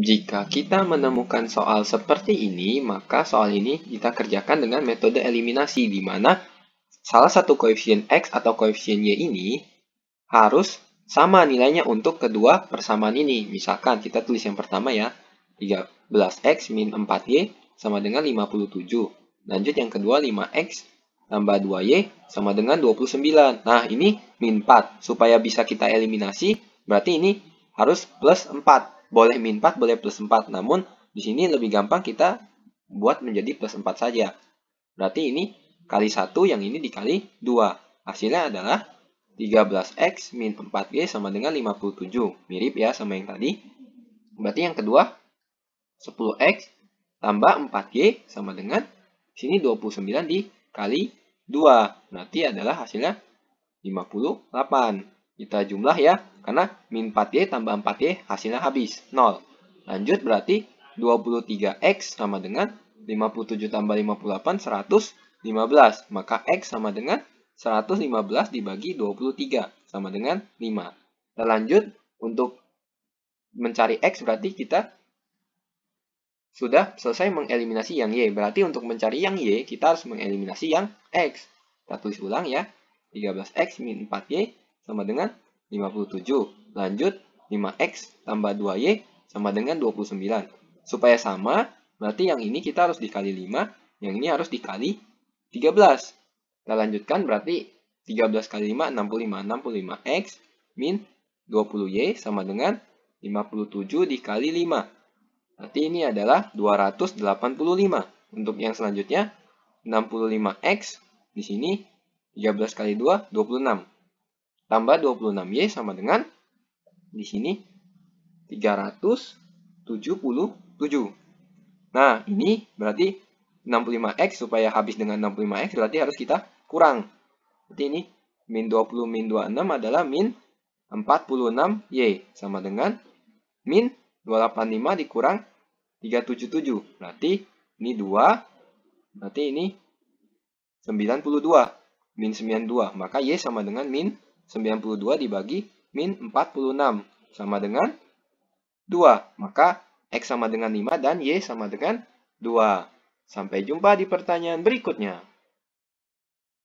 Jika kita menemukan soal seperti ini, maka soal ini kita kerjakan dengan metode eliminasi, di mana salah satu koefisien X atau koefisien Y ini harus sama nilainya untuk kedua persamaan ini. Misalkan kita tulis yang pertama ya, 13X min 4Y sama dengan 57. Lanjut yang kedua 5X tambah 2Y sama dengan 29. Nah, ini min 4. Supaya bisa kita eliminasi, berarti ini harus plus 4 boleh min 4, boleh plus 4. Namun, di sini lebih gampang kita buat menjadi plus 4 saja. Berarti ini kali 1, yang ini dikali 2. Hasilnya adalah 13x min 4y sama dengan 57. Mirip ya sama yang tadi. Berarti yang kedua, 10x tambah 4y sama dengan sini 29 dikali 2. Berarti adalah hasilnya 58. Kita jumlah ya, karena min 4Y tambah 4Y hasilnya habis, 0. Lanjut berarti 23X sama dengan 57 tambah 58, 115. Maka X sama dengan 115 dibagi 23, sama dengan 5. Kita lanjut untuk mencari X berarti kita sudah selesai mengeliminasi yang Y. Berarti untuk mencari yang Y, kita harus mengeliminasi yang X. Kita tulis ulang ya. 13X min 4Y sama dengan 57. Lanjut, 5X tambah 2Y sama dengan 29. Supaya sama, berarti yang ini kita harus dikali 5, yang ini harus dikali 13. Kita lanjutkan, berarti 13 kali 5, 65. 65X min 20Y sama dengan 57 dikali 5. Berarti ini adalah 285. Untuk yang selanjutnya, 65X di sini 13 kali 2, 26. Tambah 26Y sama dengan di sini 377. Nah, ini berarti 65X supaya habis dengan 65X berarti harus kita kurang. Berarti ini min 20 min 26 adalah min 46Y sama dengan min 285 dikurang 377. Berarti ini 2, berarti ini 92, min 92. Maka Y sama dengan min 92 dibagi min 46 sama dengan 2. Maka X sama dengan 5 dan Y sama dengan 2. Sampai jumpa di pertanyaan berikutnya.